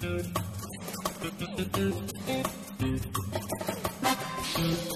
Thank you.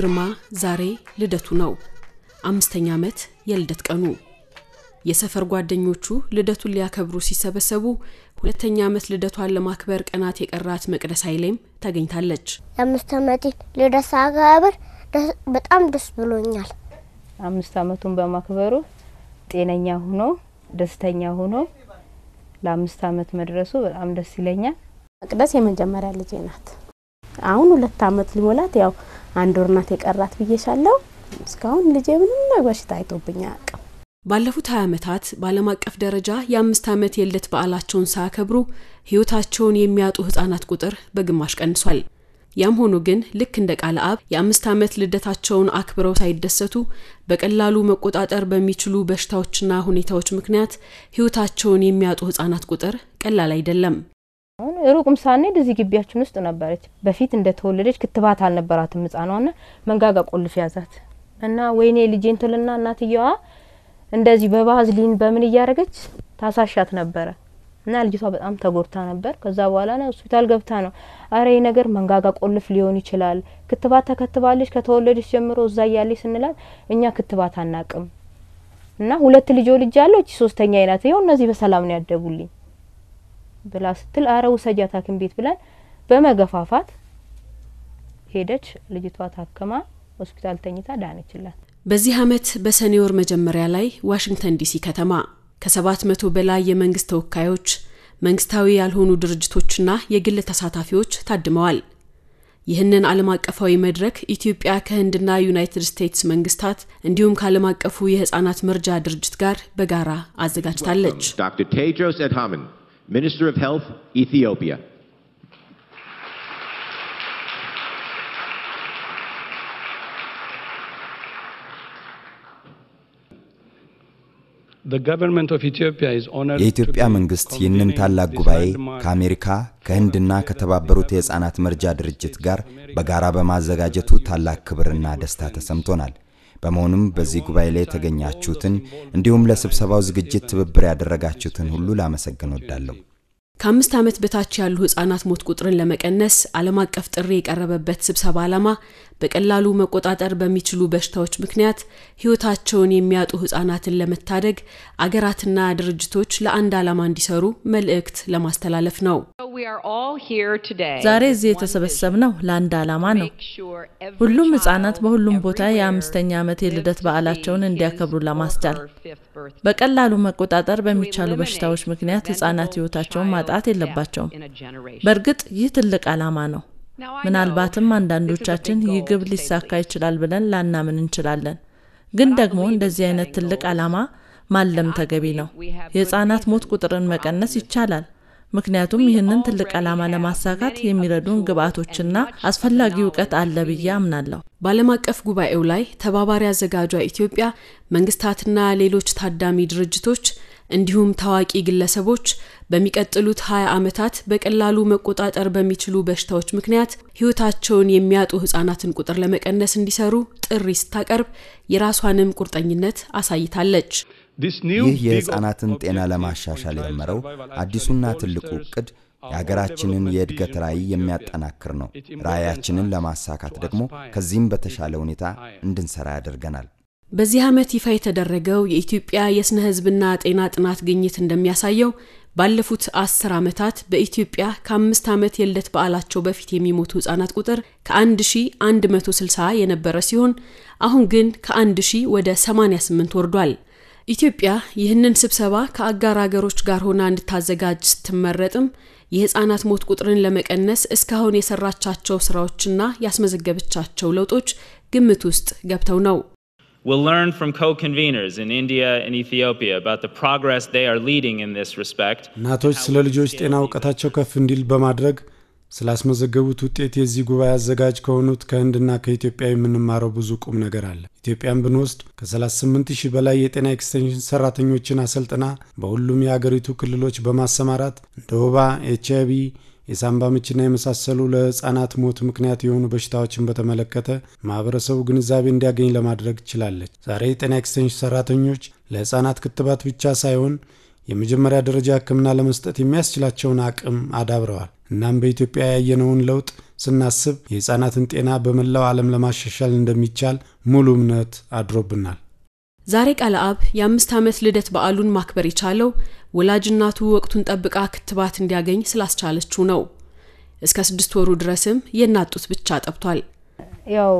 ግርማ ዛሬ ልደቱ ነው። አምስተኛ ዓመት የልደት ቀኑ። የሰፈር ጓደኞቹ ልደቱን ሊያከብሩ ሲሰበሰቡ ሁለተኛ ዓመት ልደቷን ለማክበር ቀናት የቀራት መቅደስ ኃይሌም ተገኝታለች። የአምስት ዓመቴ ልደት ሳከብር በጣም ደስ ብሎኛል። አምስት ዓመቱን በማክበሩ ጤነኛ ሆኖ ደስተኛ ሆኖ ለአምስት ዓመት መድረሱ በጣም ደስ ይለኛል። መቅደስ የመጀመሪያ ልጄ ናት። አሁን ሁለት ዓመት ሊሞላት ያው አንድ ወር ናት የቀራት ብዬሻለሁ። እስካሁን ልጄ ምንም በሽታ አይቶብኝ አያውቅም። ባለፉት 20 ዓመታት በዓለም አቀፍ ደረጃ የአምስት ዓመት የልደት በዓላቸውን ሳያከብሩ ሕይወታቸውን የሚያጡ ሕጻናት ቁጥር በግማሽ ቀንሷል። ያም ሆኖ ግን ልክ እንደ ቃለ አብ የአምስት ዓመት ልደታቸውን አክብረው ሳይደሰቱ በቀላሉ መቆጣጠር በሚችሉ በሽታዎችና ሁኔታዎች ምክንያት ሕይወታቸውን የሚያጡ ሕጻናት ቁጥር ቀላል አይደለም። አሁን ሩቅም ሳንሄድ እዚህ ግቢያችን ውስጥ ነበረች። በፊት እንደተወለደች ክትባት አልነበራትም ና መንጋጋ ቆልፍ ያዛት እና ወይኔ ልጄን ትልና እናትየዋ እንደዚህ በባዝሊን በምን እያደረገች ታሳሻት ነበረ እና ልጅቷ በጣም ተጎድታ ነበር። ከዛ በኋላ ነው ሆስፒታል ገብታ ነው አረ ይህ ነገር መንጋጋ ቆልፍ ሊሆን ይችላል፣ ክትባት ተከትባለች ከተወለደች ጀምሮ እዛ እያለች ስንላት እኛ ክትባት አናቅም እና ሁለት ልጆ ልጅ ያለች ሶስተኛ አይናት ይኸው እነዚህ በሰላም ነው ያደጉልኝ። ብላ ስትል አረ ውሰጃት ሐኪም ቤት ብለን በመገፋፋት ሄደች። ልጅቷ ታክማ ሆስፒታል ተኝታ ዳነችላት። በዚህ ዓመት በሰኔ ወር መጀመሪያ ላይ ዋሽንግተን ዲሲ ከተማ ከሰባት መቶ በላይ የመንግስት ተወካዮች፣ መንግስታዊ ያልሆኑ ድርጅቶችና የግል ተሳታፊዎች ታድመዋል። ይህንን ዓለም አቀፋዊ መድረክ ኢትዮጵያ ከህንድና ዩናይትድ ስቴትስ መንግስታት እንዲሁም ከዓለም አቀፉ የህፃናት መርጃ ድርጅት ጋር በጋራ አዘጋጅታለች። Minister of Health, Ethiopia. የኢትዮጵያ መንግስት ይህንን ታላቅ ጉባኤ ከአሜሪካ ከህንድና ከተባበሩት የሕፃናት መርጃ ድርጅት ጋር በጋራ በማዘጋጀቱ ታላቅ ክብርና ደስታ ተሰምቶናል። በመሆኑም በዚህ ጉባኤ ላይ የተገኛችሁትን እንዲሁም ለስብሰባው ዝግጅት ትብብር ያደረጋችሁትን ሁሉ ላመሰግን ወዳለሁ። ከአምስት ዓመት በታች ያሉ ህጻናት ሞት ቁጥርን ለመቀነስ ዓለም አቀፍ ጥሪ የቀረበበት ስብሰባ ዓላማ በቀላሉ መቆጣጠር በሚችሉ በሽታዎች ምክንያት ህይወታቸውን የሚያጡ ህጻናትን ለመታደግ አገራትና ድርጅቶች ለአንድ ዓላማ እንዲሰሩ መልእክት ለማስተላለፍ ነው። ዛሬ እዚህ የተሰበሰብነው ለአንድ ዓላማ ነው። ሁሉም ህጻናት በሁሉም ቦታ የአምስተኛ ዓመት የልደት በዓላቸውን እንዲያከብሩ ለማስቻል በቀላሉ መቆጣጠር በሚቻሉ በሽታዎች ምክንያት ህጻናት ህይወታቸውን ማጣ መውጣት የለባቸውም። በእርግጥ ይህ ትልቅ ዓላማ ነው። ምናልባትም አንዳንዶቻችን ይህ ግብ ሊሳካ ይችላል ብለን ላናምን እንችላለን። ግን ደግሞ እንደዚህ አይነት ትልቅ ዓላማ ማለም ተገቢ ነው። የሕፃናት ሞት ቁጥርን መቀነስ ይቻላል። ምክንያቱም ይህንን ትልቅ ዓላማ ለማሳካት የሚረዱን ግብአቶችና አስፈላጊ እውቀት አለ ብዬ አምናለሁ። በዓለም አቀፍ ጉባኤው ላይ ተባባሪ አዘጋጇ ኢትዮጵያ፣ መንግስታትና ሌሎች ታዳሚ ድርጅቶች እንዲሁም ታዋቂ ግለሰቦች በሚቀጥሉት 20 ዓመታት በቀላሉ መቆጣጠር በሚችሉ በሽታዎች ምክንያት ሕይወታቸውን የሚያጡ ሕፃናትን ቁጥር ለመቀነስ እንዲሰሩ ጥሪ ስታቀርብ የራሷንም ቁርጠኝነት አሳይታለች። ይህ የሕፃናትን ጤና ለማሻሻል የመረው አዲሱና ትልቁ ዕቅድ የሀገራችንን የእድገት ራዕይ የሚያጠናክር ነው። ራዕያችንን ለማሳካት ደግሞ ከዚህም በተሻለ ሁኔታ እንድንሰራ ያደርገናል። በዚህ ዓመት ይፋ የተደረገው የኢትዮጵያ የስነ ህዝብና ጤና ጥናት ግኝት እንደሚያሳየው ባለፉት አስር ዓመታት በኢትዮጵያ ከአምስት ዓመት የልደት በዓላቸው በፊት የሚሞቱ ህጻናት ቁጥር ከ1160 የነበረ ሲሆን አሁን ግን ከ1000 ወደ 88 ወርዷል። ኢትዮጵያ ይህንን ስብሰባ ከአጋር አገሮች ጋር ሆና እንድታዘጋጅ ስትመረጥም የህፃናት ሞት ቁጥርን ለመቀነስ እስካሁን የሰራቻቸው ስራዎችና ያስመዘገበቻቸው ለውጦች ግምት ውስጥ ገብተው ነው። We'll learn from co-conveners in India and Ethiopia about the progress they are leading in this respect. እናቶች ስለ ልጆች ጤና እውቀታቸው ከፍ እንዲል በማድረግ ስላስመዘገቡት ውጤት የዚህ ጉባኤ አዘጋጅ ከሆኑት ከህንድና ከኢትዮጵያ የምንማረው ብዙ ቁም ነገር አለ። ኢትዮጵያን ብንወስድ ከ38 ሺህ በላይ የጤና ኤክስቴንሽን ሰራተኞችን አሰልጥና በሁሉም የአገሪቱ ክልሎች በማሰማራት እንደ ወባ ኤች አይቪ የሳምባ ምችና የመሳሰሉ ለህፃናት ሞት ምክንያት የሆኑ በሽታዎችን በተመለከተ ማህበረሰቡ ግንዛቤ እንዲያገኝ ለማድረግ ችላለች። ዛሬ የጤና ኤክስቴንሽን ሰራተኞች ለህፃናት ክትባት ብቻ ሳይሆን የመጀመሪያ ደረጃ ሕክምና ለመስጠት የሚያስችላቸውን አቅም አዳብረዋል። እናም በኢትዮጵያ ያየነውን ለውጥ ስናስብ የህፃናትን ጤና በመላው ዓለም ለማሻሻል እንደሚቻል ሙሉ እምነት አድሮብናል። ዛሬ ቃለ አብ የአምስት ዓመት ልደት በዓሉን ማክበር የቻለው ወላጅናቱ ወቅቱን ጠብቃ ክትባት እንዲያገኝ ስላስቻለችው ነው። እስከ ስድስት ወሩ ድረስም የናጡት ብቻ ጠብቷል። ያው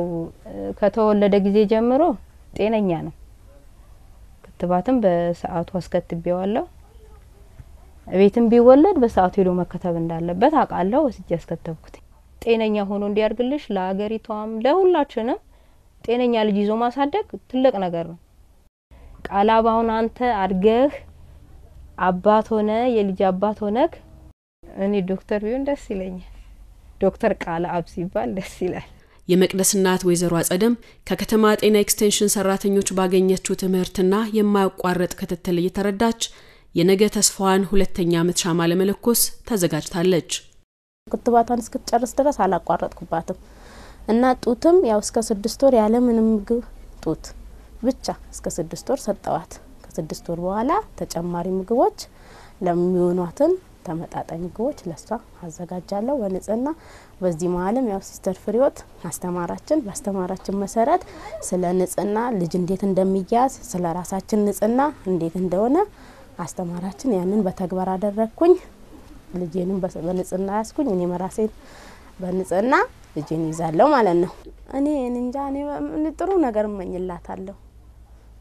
ከተወለደ ጊዜ ጀምሮ ጤነኛ ነው። ክትባትም በሰዓቱ አስከትቤዋለሁ። ቤትም ቢወለድ በሰዓቱ ሄዶ መከተብ እንዳለበት አውቃለሁ። ወስጄ ያስከተብኩት ጤነኛ ሆኖ እንዲያድግልሽ ለሀገሪቷም ለሁላችንም ጤነኛ ልጅ ይዞ ማሳደግ ትልቅ ነገር ነው። ቃላባውን አንተ አድገህ አባት ሆነ የልጅ አባት ሆነክ እኔ ዶክተር ቢሆን ደስ ይለኛል። ዶክተር ቃለ አብ ሲባል ደስ ይላል። የመቅደስ እናት ወይዘሮ አጸደም ከከተማ ጤና ኤክስቴንሽን ሰራተኞች ባገኘችው ትምህርትና የማያቋረጥ ክትትል እየተረዳች የነገ ተስፋዋን ሁለተኛ ዓመት ሻማ ለመለኮስ ተዘጋጅታለች። ክትባቷን እስክትጨርስ ድረስ አላቋረጥኩባትም እና ጡትም ያው እስከ ስድስት ወር ያለምንም ምግብ ጡት ብቻ እስከ ስድስት ወር ሰጠዋት። ከስድስት ወር በኋላ ተጨማሪ ምግቦች ለሚሆኗትን ተመጣጣኝ ምግቦች ለሷ አዘጋጃለሁ በንጽህና። በዚህ መሀልም ያው ሲስተር ፍሬወት አስተማራችን በአስተማራችን መሰረት ስለ ንጽህና ልጅ እንዴት እንደሚያዝ ስለ ራሳችን ንጽህና እንዴት እንደሆነ አስተማራችን ያንን በተግባር አደረግኩኝ። ልጄንም በንጽህና ያስኩኝ እኔ መራሴን በንጽህና ልጄን ይዛለሁ ማለት ነው። እኔ እንጃ እኔ ጥሩ ነገር እመኝላታለሁ።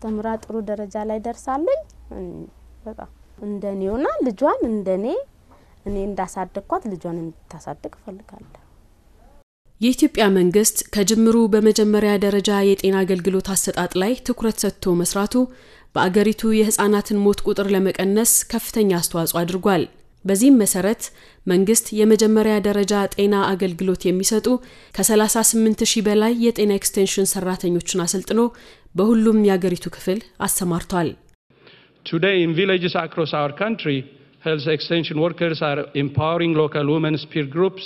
ተምራ ጥሩ ደረጃ ላይ ደርሳለኝ በቃ እንደኔውና ልጇን እንደኔ እኔ እንዳሳደግኳት ልጇን እንድታሳድግ እፈልጋለሁ። የኢትዮጵያ መንግስት ከጅምሩ በመጀመሪያ ደረጃ የጤና አገልግሎት አሰጣጥ ላይ ትኩረት ሰጥቶ መስራቱ በአገሪቱ የህፃናትን ሞት ቁጥር ለመቀነስ ከፍተኛ አስተዋጽኦ አድርጓል። በዚህም መሰረት መንግስት የመጀመሪያ ደረጃ ጤና አገልግሎት የሚሰጡ ከ38 ሺህ በላይ የጤና ኤክስቴንሽን ሰራተኞችን አሰልጥኖ በሁሉም የአገሪቱ ክፍል አሰማርቷል። Today in villages across our country, health extension workers are empowering local women's peer groups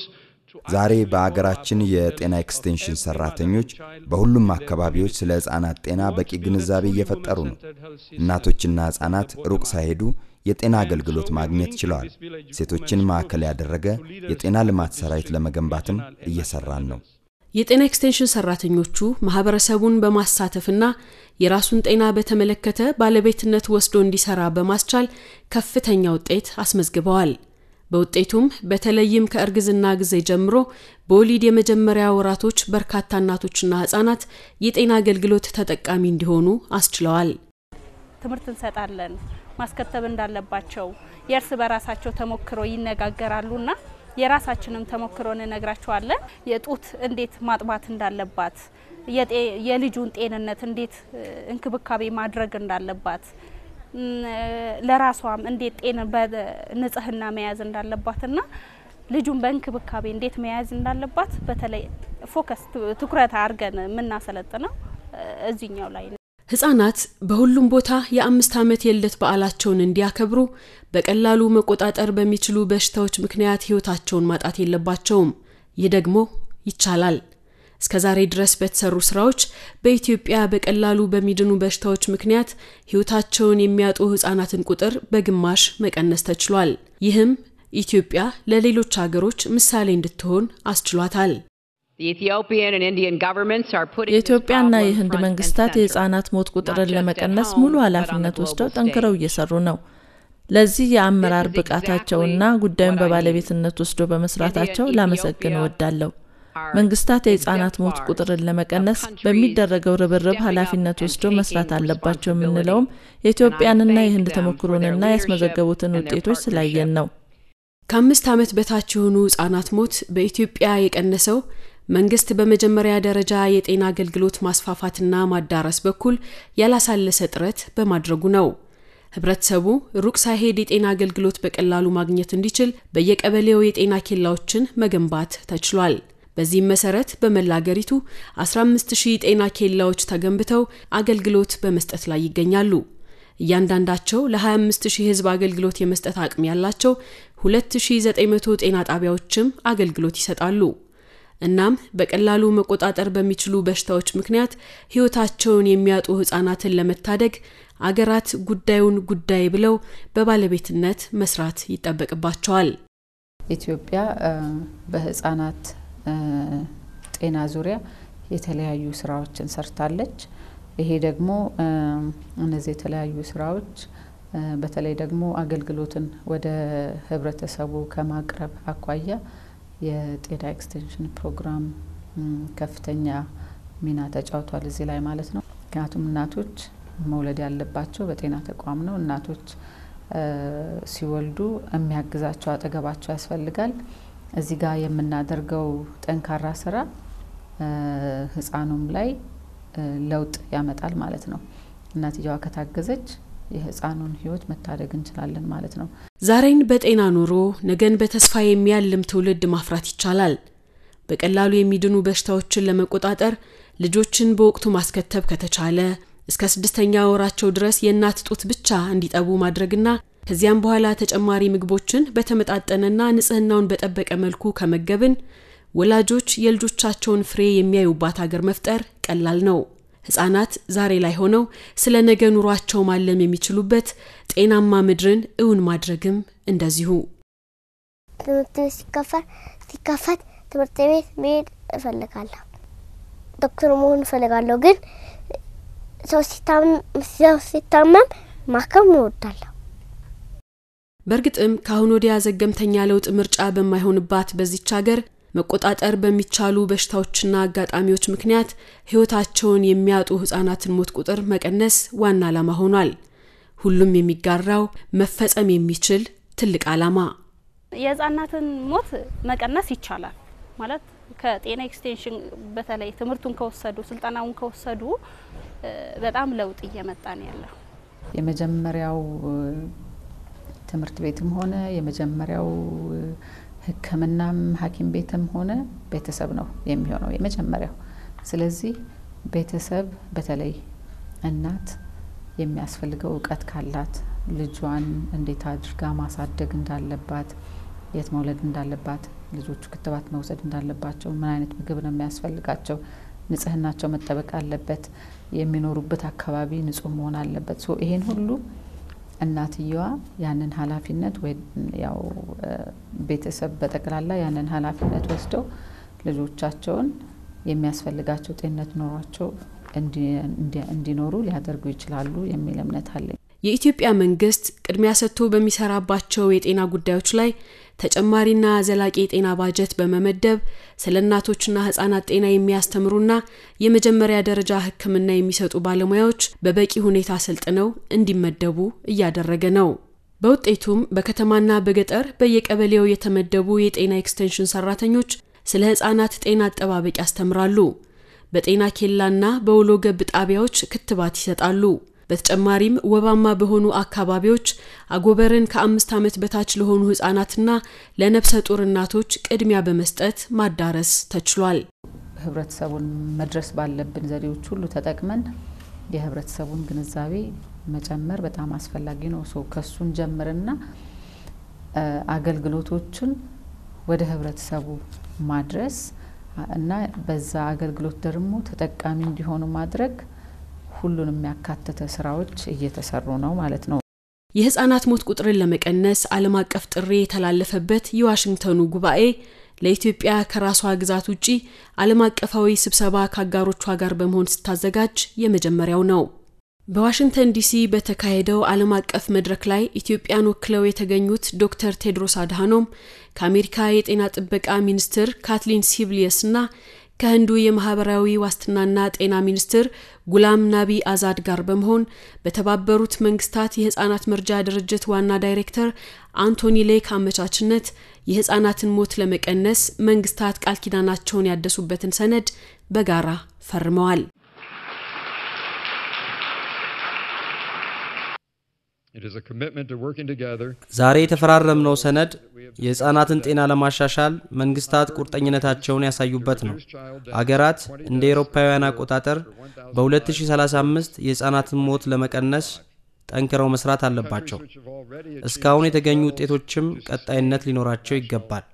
ዛሬ በአገራችን የጤና ኤክስቴንሽን ሰራተኞች በሁሉም አካባቢዎች ስለ ሕፃናት ጤና በቂ ግንዛቤ እየፈጠሩ ነው። እናቶችና ሕፃናት ሩቅ ሳይሄዱ የጤና አገልግሎት ማግኘት ችለዋል። ሴቶችን ማዕከል ያደረገ የጤና ልማት ሰራዊት ለመገንባትም እየሰራን ነው። የጤና ኤክስቴንሽን ሰራተኞቹ ማህበረሰቡን በማሳተፍና የራሱን ጤና በተመለከተ ባለቤትነት ወስዶ እንዲሰራ በማስቻል ከፍተኛ ውጤት አስመዝግበዋል። በውጤቱም በተለይም ከእርግዝና ጊዜ ጀምሮ በወሊድ የመጀመሪያ ወራቶች በርካታ እናቶችና ህጻናት የጤና አገልግሎት ተጠቃሚ እንዲሆኑ አስችለዋል። ትምህርት እንሰጣለን። ማስከተብ እንዳለባቸው የእርስ በራሳቸው ተሞክሮ ይነጋገራሉና የራሳችንም ተሞክሮ እንነግራቸዋለን። የጡት እንዴት ማጥባት እንዳለባት፣ የልጁን ጤንነት እንዴት እንክብካቤ ማድረግ እንዳለባት፣ ለራሷም እንዴት ጤን በንጽህና መያዝ እንዳለባትና ልጁን በእንክብካቤ እንዴት መያዝ እንዳለባት በተለይ ፎከስ ትኩረት አድርገን የምናሰለጥነው እዚኛው ላይ ነው። ህፃናት በሁሉም ቦታ የአምስት ዓመት የልደት በዓላቸውን እንዲያከብሩ በቀላሉ መቆጣጠር በሚችሉ በሽታዎች ምክንያት ህይወታቸውን ማጣት የለባቸውም። ይህ ደግሞ ይቻላል። እስከ ዛሬ ድረስ በተሰሩ ስራዎች በኢትዮጵያ በቀላሉ በሚድኑ በሽታዎች ምክንያት ህይወታቸውን የሚያጡ ህፃናትን ቁጥር በግማሽ መቀነስ ተችሏል። ይህም ኢትዮጵያ ለሌሎች ሀገሮች ምሳሌ እንድትሆን አስችሏታል። የኢትዮጵያና የህንድ መንግስታት የህጻናት ሞት ቁጥርን ለመቀነስ ሙሉ ኃላፊነት ወስደው ጠንክረው እየሰሩ ነው። ለዚህ የአመራር ብቃታቸውና ጉዳዩን በባለቤትነት ወስዶ በመስራታቸው ላመሰግን እወዳለሁ። መንግስታት የህጻናት ሞት ቁጥርን ለመቀነስ በሚደረገው ርብርብ ኃላፊነት ወስዶ መስራት አለባቸው የምንለውም የኢትዮጵያንና የህንድ ተሞክሮንና ያስመዘገቡትን ውጤቶች ስላየን ነው። ከአምስት ዓመት በታች የሆኑ ህጻናት ሞት በኢትዮጵያ የቀነሰው መንግስት በመጀመሪያ ደረጃ የጤና አገልግሎት ማስፋፋትና ማዳረስ በኩል ያላሳለሰ ጥረት በማድረጉ ነው። ህብረተሰቡ ሩቅ ሳይሄድ የጤና አገልግሎት በቀላሉ ማግኘት እንዲችል በየቀበሌው የጤና ኬላዎችን መገንባት ተችሏል። በዚህም መሰረት በመላ አገሪቱ 15000 ጤና ኬላዎች ተገንብተው አገልግሎት በመስጠት ላይ ይገኛሉ። እያንዳንዳቸው ለ25000 ህዝብ አገልግሎት የመስጠት አቅም ያላቸው 2900 ጤና ጣቢያዎችም አገልግሎት ይሰጣሉ። እናም በቀላሉ መቆጣጠር በሚችሉ በሽታዎች ምክንያት ህይወታቸውን የሚያጡ ህጻናትን ለመታደግ አገራት ጉዳዩን ጉዳይ ብለው በባለቤትነት መስራት ይጠበቅባቸዋል። ኢትዮጵያ በህጻናት ጤና ዙሪያ የተለያዩ ስራዎችን ሰርታለች። ይሄ ደግሞ እነዚህ የተለያዩ ስራዎች በተለይ ደግሞ አገልግሎትን ወደ ህብረተሰቡ ከማቅረብ አኳያ የጤና ኤክስቴንሽን ፕሮግራም ከፍተኛ ሚና ተጫውቷል እዚህ ላይ ማለት ነው። ምክንያቱም እናቶች መውለድ ያለባቸው በጤና ተቋም ነው። እናቶች ሲወልዱ የሚያግዛቸው አጠገባቸው ያስፈልጋል። እዚህ ጋር የምናደርገው ጠንካራ ስራ ህፃኑም ላይ ለውጥ ያመጣል ማለት ነው። እናትየዋ ከታገዘች የህፃኑን ህይወት መታደግ እንችላለን ማለት ነው። ዛሬን በጤና ኑሮ ነገን በተስፋ የሚያልም ትውልድ ማፍራት ይቻላል። በቀላሉ የሚድኑ በሽታዎችን ለመቆጣጠር ልጆችን በወቅቱ ማስከተብ ከተቻለ እስከ ስድስተኛ ወራቸው ድረስ የእናት ጡት ብቻ እንዲጠቡ ማድረግና ከዚያም በኋላ ተጨማሪ ምግቦችን በተመጣጠነና ንጽህናውን በጠበቀ መልኩ ከመገብን ወላጆች የልጆቻቸውን ፍሬ የሚያዩባት ሀገር መፍጠር ቀላል ነው። ህጻናት ዛሬ ላይ ሆነው ስለ ነገ ኑሯቸው ማለም የሚችሉበት ጤናማ ምድርን እውን ማድረግም እንደዚሁ። ትምህርት ቤት ሲከፈት ሲከፈት ትምህርት ቤት መሄድ እፈልጋለሁ። ዶክተር መሆን እፈልጋለሁ። ግን ሰው ሲታመም ማከም እወዳለሁ። በእርግጥም ከአሁን ወዲያ ዘገምተኛ ለውጥ ምርጫ በማይሆንባት በዚች ሀገር መቆጣጠር በሚቻሉ በሽታዎችና አጋጣሚዎች ምክንያት ህይወታቸውን የሚያጡ ህጻናትን ሞት ቁጥር መቀነስ ዋና ዓላማ ሆኗል። ሁሉም የሚጋራው መፈጸም የሚችል ትልቅ ዓላማ የህጻናትን ሞት መቀነስ ይቻላል ማለት ከጤና ኤክስቴንሽን በተለይ ትምህርቱን ከወሰዱ ስልጠናውን ከወሰዱ በጣም ለውጥ እየመጣ ነው ያለው። የመጀመሪያው ትምህርት ቤትም ሆነ የመጀመሪያው ህክምናም ሐኪም ቤትም ሆነ ቤተሰብ ነው የሚሆነው የመጀመሪያው። ስለዚህ ቤተሰብ በተለይ እናት የሚያስፈልገው እውቀት ካላት ልጇን እንዴት አድርጋ ማሳደግ እንዳለባት፣ የት መውለድ እንዳለባት፣ ልጆቹ ክትባት መውሰድ እንዳለባቸው፣ ምን አይነት ምግብ ነው የሚያስፈልጋቸው፣ ንጽህናቸው መጠበቅ አለበት፣ የሚኖሩበት አካባቢ ንጹህ መሆን አለበት። ይሄን ሁሉ እናትየዋ ያንን ኃላፊነት ያው ቤተሰብ በጠቅላላ ያንን ኃላፊነት ወስደው ልጆቻቸውን የሚያስፈልጋቸው ጤንነት ኖሯቸው እንዲኖሩ ሊያደርጉ ይችላሉ የሚል እምነት አለኝ። የኢትዮጵያ መንግስት ቅድሚያ ሰጥቶ በሚሰራባቸው የጤና ጉዳዮች ላይ ተጨማሪና ዘላቂ የጤና ባጀት በመመደብ ስለ እናቶችና ህጻናት ጤና የሚያስተምሩና የመጀመሪያ ደረጃ ሕክምና የሚሰጡ ባለሙያዎች በበቂ ሁኔታ ሰልጥነው እንዲመደቡ እያደረገ ነው። በውጤቱም በከተማና በገጠር በየቀበሌው የተመደቡ የጤና ኤክስቴንሽን ሰራተኞች ስለ ህጻናት ጤና አጠባበቅ ያስተምራሉ። በጤና ኬላና በውሎ ገብ ጣቢያዎች ክትባት ይሰጣሉ። በተጨማሪም ወባማ በሆኑ አካባቢዎች አጎበርን ከአምስት ዓመት በታች ለሆኑ ህጻናትና ለነፍሰ ጡር እናቶች ቅድሚያ በመስጠት ማዳረስ ተችሏል። ህብረተሰቡን መድረስ ባለብን ዘዴዎች ሁሉ ተጠቅመን የህብረተሰቡን ግንዛቤ መጨመር በጣም አስፈላጊ ነው። ሰው ከሱን ጀምርና አገልግሎቶችን ወደ ህብረተሰቡ ማድረስ እና በዛ አገልግሎት ደግሞ ተጠቃሚ እንዲሆኑ ማድረግ ሁሉንም የሚያካተተ ስራዎች እየተሰሩ ነው ማለት ነው። የህጻናት ሞት ቁጥርን ለመቀነስ ዓለም አቀፍ ጥሪ የተላለፈበት የዋሽንግተኑ ጉባኤ ለኢትዮጵያ ከራሷ ግዛት ውጪ ዓለም አቀፋዊ ስብሰባ ከአጋሮቿ ጋር በመሆን ስታዘጋጅ የመጀመሪያው ነው። በዋሽንግተን ዲሲ በተካሄደው ዓለም አቀፍ መድረክ ላይ ኢትዮጵያን ወክለው የተገኙት ዶክተር ቴድሮስ አድሃኖም ከአሜሪካ የጤና ጥበቃ ሚኒስትር ካትሊን ሲብሊየስ እና ከህንዱ የማህበራዊ ዋስትናና ጤና ሚኒስትር ጉላም ናቢ አዛድ ጋር በመሆን በተባበሩት መንግስታት የህፃናት መርጃ ድርጅት ዋና ዳይሬክተር አንቶኒ ሌክ አመቻችነት የህጻናትን ሞት ለመቀነስ መንግስታት ቃል ኪዳናቸውን ያደሱበትን ሰነድ በጋራ ፈርመዋል። ዛሬ የተፈራረምነው ሰነድ የሕፃናትን ጤና ለማሻሻል መንግስታት ቁርጠኝነታቸውን ያሳዩበት ነው። አገራት እንደ ኤሮፓውያን አቆጣጠር በ2035 የሕፃናትን ሞት ለመቀነስ ጠንክረው መስራት አለባቸው። እስካሁን የተገኙ ውጤቶችም ቀጣይነት ሊኖራቸው ይገባል።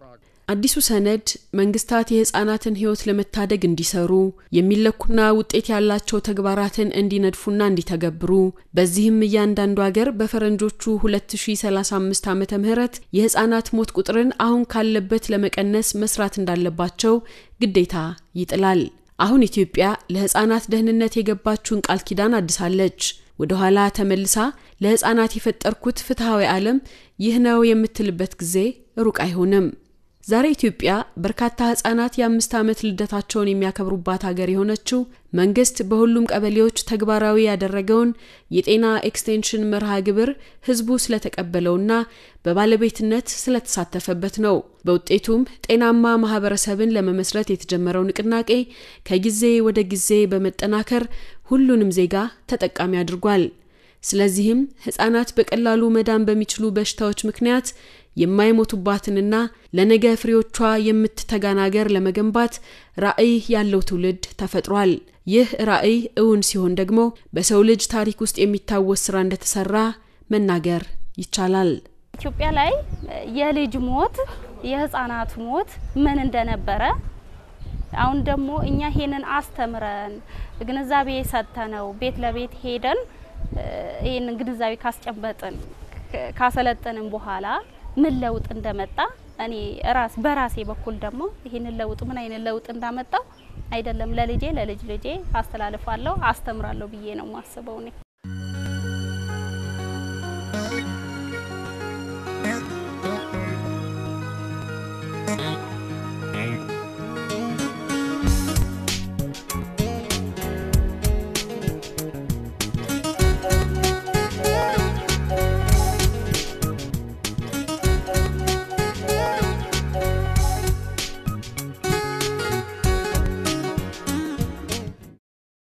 አዲሱ ሰነድ መንግስታት የህፃናትን ህይወት ለመታደግ እንዲሰሩ የሚለኩና ውጤት ያላቸው ተግባራትን እንዲነድፉና እንዲተገብሩ በዚህም እያንዳንዱ ሀገር በፈረንጆቹ 2035 ዓ ም የህፃናት ሞት ቁጥርን አሁን ካለበት ለመቀነስ መስራት እንዳለባቸው ግዴታ ይጥላል። አሁን ኢትዮጵያ ለህፃናት ደህንነት የገባችውን ቃል ኪዳን አድሳለች። ወደ ኋላ ተመልሳ ለህፃናት የፈጠርኩት ፍትሐዊ ዓለም ይህ ነው የምትልበት ጊዜ ሩቅ አይሆንም። ዛሬ ኢትዮጵያ በርካታ ህጻናት የአምስት ዓመት ልደታቸውን የሚያከብሩባት ሀገር የሆነችው መንግስት በሁሉም ቀበሌዎች ተግባራዊ ያደረገውን የጤና ኤክስቴንሽን መርሃ ግብር ህዝቡ ስለተቀበለውና በባለቤትነት ስለተሳተፈበት ነው። በውጤቱም ጤናማ ማህበረሰብን ለመመስረት የተጀመረው ንቅናቄ ከጊዜ ወደ ጊዜ በመጠናከር ሁሉንም ዜጋ ተጠቃሚ አድርጓል። ስለዚህም ህጻናት በቀላሉ መዳን በሚችሉ በሽታዎች ምክንያት የማይሞቱባትንና ለነገ ፍሬዎቿ የምትተጋን አገር ለመገንባት ራዕይ ያለው ትውልድ ተፈጥሯል። ይህ ራዕይ እውን ሲሆን ደግሞ በሰው ልጅ ታሪክ ውስጥ የሚታወስ ስራ እንደተሰራ መናገር ይቻላል። ኢትዮጵያ ላይ የልጅ ሞት፣ የህፃናት ሞት ምን እንደነበረ አሁን ደግሞ እኛ ይሄንን አስተምረን ግንዛቤ ሰጥተነው ቤት ለቤት ሄደን ይህንን ግንዛቤ ካስጨበጥን ካሰለጠንን በኋላ ምን ለውጥ እንደመጣ እኔ ራስ በራሴ በኩል ደግሞ ይህንን ለውጥ ምን አይነት ለውጥ እንዳመጣው አይደለም ለልጄ ለልጅ ልጄ አስተላልፋለሁ አስተምራለሁ ብዬ ነው ማስበው እኔ